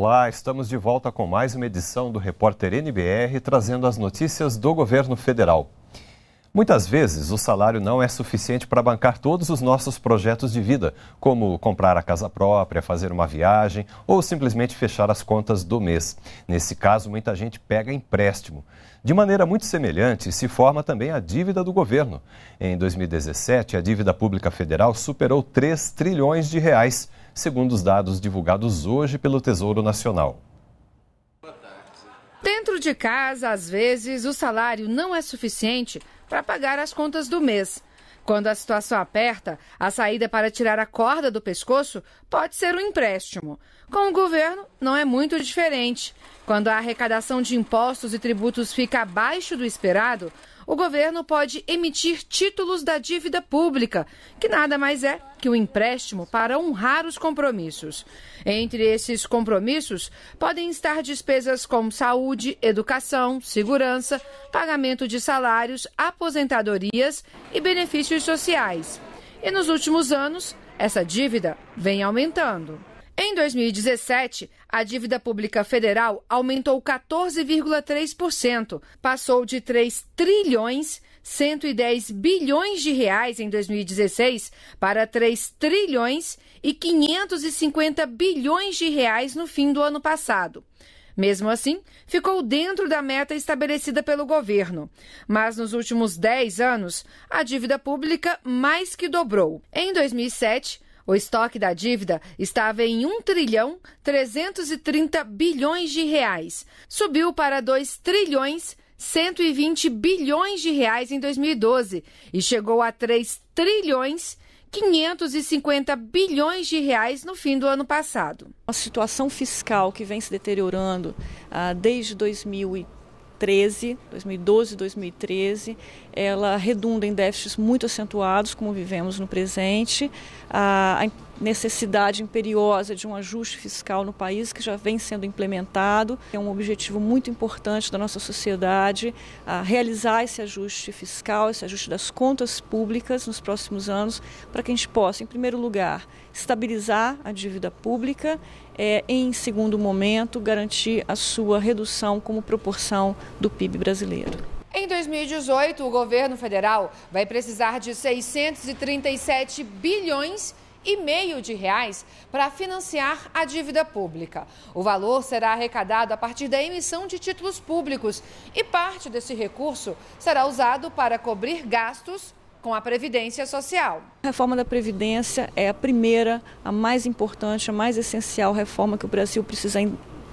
Olá, estamos de volta com mais uma edição do Repórter NBR trazendo as notícias do governo federal. Muitas vezes o salário não é suficiente para bancar todos os nossos projetos de vida, como comprar a casa própria, fazer uma viagem ou simplesmente fechar as contas do mês. Nesse caso, muita gente pega empréstimo. De maneira muito semelhante, se forma também a dívida do governo. Em 2017, a dívida pública federal superou 3 trilhões de reais segundo os dados divulgados hoje pelo Tesouro Nacional. Dentro de casa, às vezes, o salário não é suficiente para pagar as contas do mês. Quando a situação aperta, a saída para tirar a corda do pescoço pode ser um empréstimo. Com o governo, não é muito diferente. Quando a arrecadação de impostos e tributos fica abaixo do esperado, o governo pode emitir títulos da dívida pública, que nada mais é que um empréstimo para honrar os compromissos. Entre esses compromissos podem estar despesas como saúde, educação, segurança, pagamento de salários, aposentadorias e benefícios sociais. E nos últimos anos, essa dívida vem aumentando. Em 2017, a dívida pública federal aumentou 14,3%, passou de 3 trilhões 110 bilhões de reais em 2016 para 3 trilhões e 550 bilhões de reais no fim do ano passado. Mesmo assim, ficou dentro da meta estabelecida pelo governo. Mas nos últimos 10 anos, a dívida pública mais que dobrou. Em 2007, o estoque da dívida estava em 1 trilhão 330 bilhões de reais. Subiu para 2 trilhões 120 bilhões de reais em 2012 e chegou a 3 trilhões 550 bilhões de reais no fim do ano passado. A situação fiscal que vem se deteriorando ah, desde 2013 2013, 2012, 2013, ela redunda em déficits muito acentuados, como vivemos no presente. A, a necessidade imperiosa de um ajuste fiscal no país que já vem sendo implementado. É um objetivo muito importante da nossa sociedade realizar esse ajuste fiscal, esse ajuste das contas públicas nos próximos anos, para que a gente possa, em primeiro lugar, estabilizar a dívida pública é, em segundo momento, garantir a sua redução como proporção do PIB brasileiro. Em 2018, o governo federal vai precisar de 637 bilhões de e meio de reais para financiar a dívida pública. O valor será arrecadado a partir da emissão de títulos públicos e parte desse recurso será usado para cobrir gastos com a Previdência Social. A reforma da Previdência é a primeira, a mais importante, a mais essencial reforma que o Brasil precisa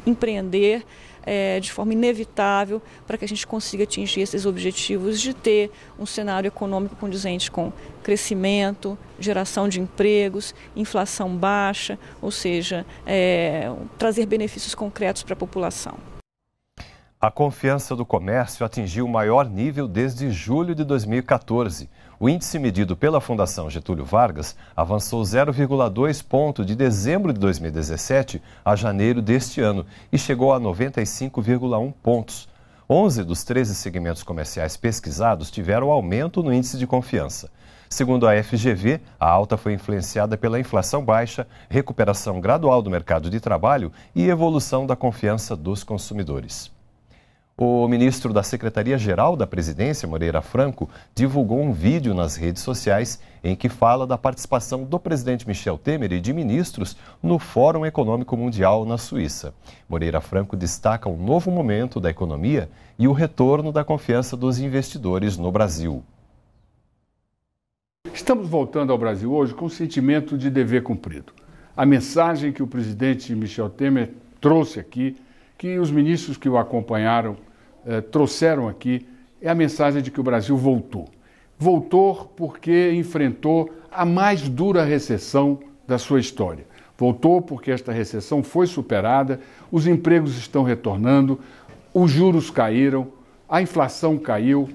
empreender é, de forma inevitável para que a gente consiga atingir esses objetivos de ter um cenário econômico condizente com crescimento, geração de empregos, inflação baixa, ou seja, é, trazer benefícios concretos para a população. A confiança do comércio atingiu o maior nível desde julho de 2014. O índice medido pela Fundação Getúlio Vargas avançou 0,2 ponto de dezembro de 2017 a janeiro deste ano e chegou a 95,1 pontos. 11 dos 13 segmentos comerciais pesquisados tiveram aumento no índice de confiança. Segundo a FGV, a alta foi influenciada pela inflação baixa, recuperação gradual do mercado de trabalho e evolução da confiança dos consumidores. O ministro da Secretaria-Geral da Presidência, Moreira Franco, divulgou um vídeo nas redes sociais em que fala da participação do presidente Michel Temer e de ministros no Fórum Econômico Mundial na Suíça. Moreira Franco destaca um novo momento da economia e o retorno da confiança dos investidores no Brasil. Estamos voltando ao Brasil hoje com o sentimento de dever cumprido. A mensagem que o presidente Michel Temer trouxe aqui que os ministros que o acompanharam eh, trouxeram aqui é a mensagem de que o Brasil voltou. Voltou porque enfrentou a mais dura recessão da sua história. Voltou porque esta recessão foi superada, os empregos estão retornando, os juros caíram, a inflação caiu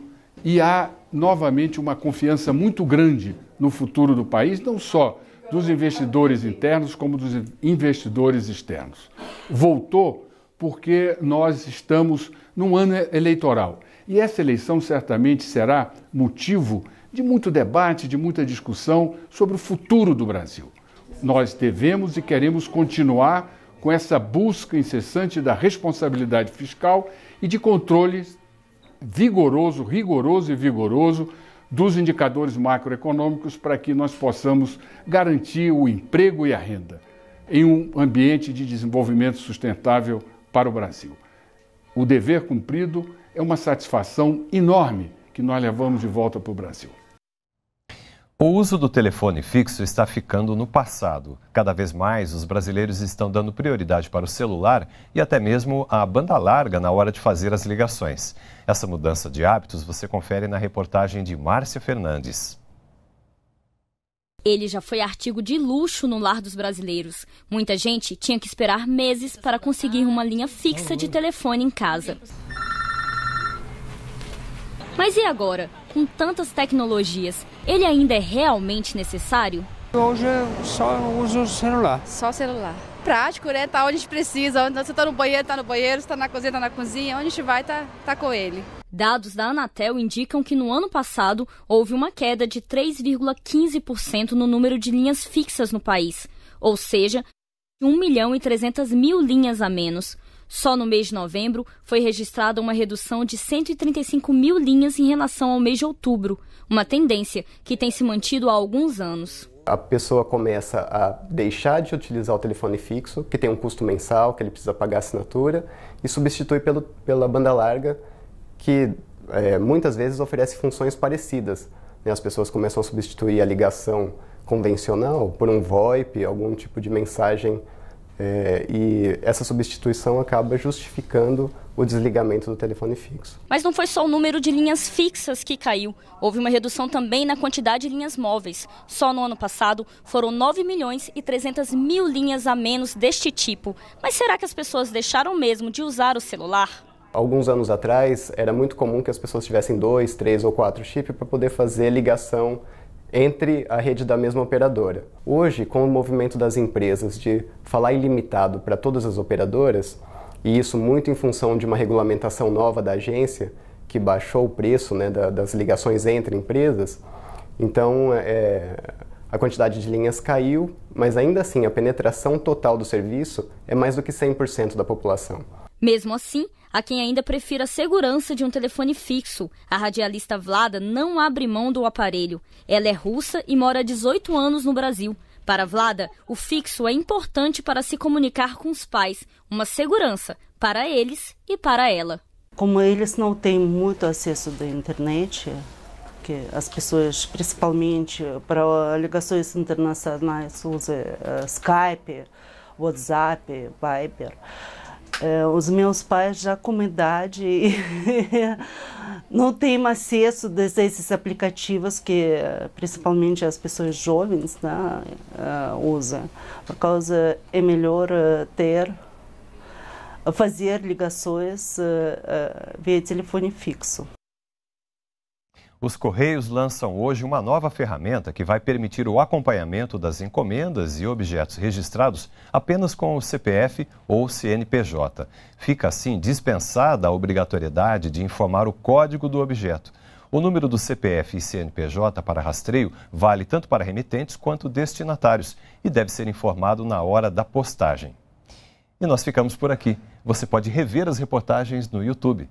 e há novamente uma confiança muito grande no futuro do país, não só dos investidores internos, como dos investidores externos. Voltou porque nós estamos num ano eleitoral. E essa eleição certamente será motivo de muito debate, de muita discussão sobre o futuro do Brasil. Nós devemos e queremos continuar com essa busca incessante da responsabilidade fiscal e de controle vigoroso, rigoroso e vigoroso dos indicadores macroeconômicos para que nós possamos garantir o emprego e a renda em um ambiente de desenvolvimento sustentável para o Brasil. O dever cumprido é uma satisfação enorme que nós levamos de volta para o Brasil. O uso do telefone fixo está ficando no passado. Cada vez mais os brasileiros estão dando prioridade para o celular e até mesmo a banda larga na hora de fazer as ligações. Essa mudança de hábitos você confere na reportagem de Márcia Fernandes. Ele já foi artigo de luxo no lar dos brasileiros. Muita gente tinha que esperar meses para conseguir uma linha fixa de telefone em casa. Mas e agora? Com tantas tecnologias, ele ainda é realmente necessário? Hoje eu só uso o celular. Só celular. Prático, né? Tá onde a gente precisa. Você tá no banheiro, tá no banheiro, você tá na cozinha, tá na cozinha. Onde a gente vai, tá, tá com ele. Dados da Anatel indicam que no ano passado houve uma queda de 3,15% no número de linhas fixas no país, ou seja, 1 milhão e 300 mil linhas a menos. Só no mês de novembro foi registrada uma redução de 135 mil linhas em relação ao mês de outubro, uma tendência que tem se mantido há alguns anos. A pessoa começa a deixar de utilizar o telefone fixo, que tem um custo mensal que ele precisa pagar a assinatura, e substitui pelo, pela banda larga, que é, muitas vezes oferece funções parecidas. Né? As pessoas começam a substituir a ligação convencional por um VoIP, algum tipo de mensagem, é, e essa substituição acaba justificando o desligamento do telefone fixo. Mas não foi só o número de linhas fixas que caiu. Houve uma redução também na quantidade de linhas móveis. Só no ano passado foram 9 milhões e 300 mil linhas a menos deste tipo. Mas será que as pessoas deixaram mesmo de usar o celular? Alguns anos atrás, era muito comum que as pessoas tivessem dois, três ou quatro chips para poder fazer ligação entre a rede da mesma operadora. Hoje, com o movimento das empresas de falar ilimitado para todas as operadoras, e isso muito em função de uma regulamentação nova da agência, que baixou o preço né, da, das ligações entre empresas, então é, a quantidade de linhas caiu, mas ainda assim a penetração total do serviço é mais do que 100% da população. Mesmo assim, Há quem ainda prefira a segurança de um telefone fixo. A radialista Vlada não abre mão do aparelho. Ela é russa e mora há 18 anos no Brasil. Para Vlada, o fixo é importante para se comunicar com os pais, uma segurança para eles e para ela. Como eles não têm muito acesso da internet, que as pessoas, principalmente para ligações internacionais, usam eh, Skype, WhatsApp, Viber. É, os meus pais já com idade não têm acesso a esses aplicativos que principalmente as pessoas jovens né, eh, usam. Por causa é melhor eh, ter fazer ligações via telefone fixo. Os Correios lançam hoje uma nova ferramenta que vai permitir o acompanhamento das encomendas e objetos registrados apenas com o CPF ou CNPJ. Fica assim dispensada a obrigatoriedade de informar o código do objeto. O número do CPF e CNPJ para rastreio vale tanto para remitentes quanto destinatários e deve ser informado na hora da postagem. E nós ficamos por aqui. Você pode rever as reportagens no YouTube.